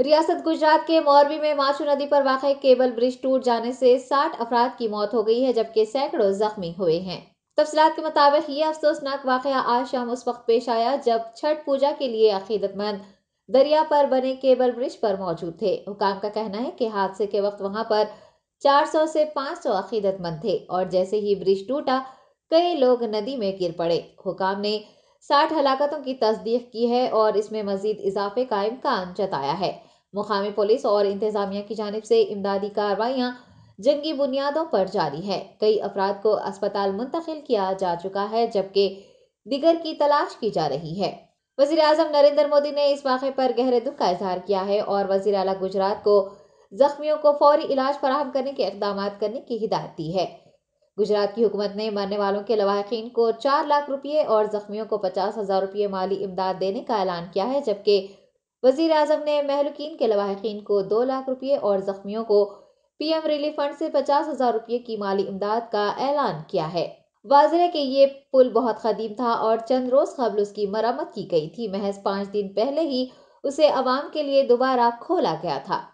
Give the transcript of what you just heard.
रियासत गुजरात के मोरबी में माचू नदी पर वाक़ केबल ब्रिज टूट जाने से साठ अफराद की मौत हो गई है जबकि सैकड़ों जख्मी हुए हैं तफसलात के मुताबिक ये अफसोसनाक वाक़ आज शाम उस वक्त पेश आया जब छठ पूजा के लिए अकीदतमंद दरिया पर बने केबल ब्रिज पर मौजूद थे हुकाम का कहना है कि हादसे के वक्त वहां पर 400 से 500 सौ अकीदतमंद थे और जैसे ही ब्रिज टूटा कई लोग नदी में गिर पड़े हुकाम ने साठ हलाकतों की तस्दीक की है और इसमें मजीद इजाफे का इम्कान जताया है मुकामी पुलिस और इंतजामिया की जानब से इमदादी कार्रवाइयाँ जंगी बुनियादों पर जारी है कई अफराद को अस्पताल मुंतकिल किया जा चुका है जबकि दिगर की तलाश की जा रही है वजीर अजम नरेंद्र मोदी ने इस मौके पर गहरे दुख का इजहार किया है और वजीर अला गुजरात को जख्मियों को फौरी इलाज फराहम करने के इकदाम करने की हिदायत दी है गुजरात की हुकूमत ने मरने वालों के लवाहकिन को चार लाख रुपये और जख्मियों को पचास हज़ार रुपये माली इमदाद देने का ऐलान किया है जबकि वजीर अजम ने महलुकिन के लवाकिन को दो लाख रुपये और जख्मियों को पी एम रिलीफ फंड से पचास हज़ार रुपये की माली इमदाद का ऐलान किया है वाजरे है कि ये पुल बहुत कदीम था और चंद रोज़ कबल उसकी मरम्मत की गई थी महज पाँच दिन पहले ही उसे आवाम के लिए दोबारा खोला गया था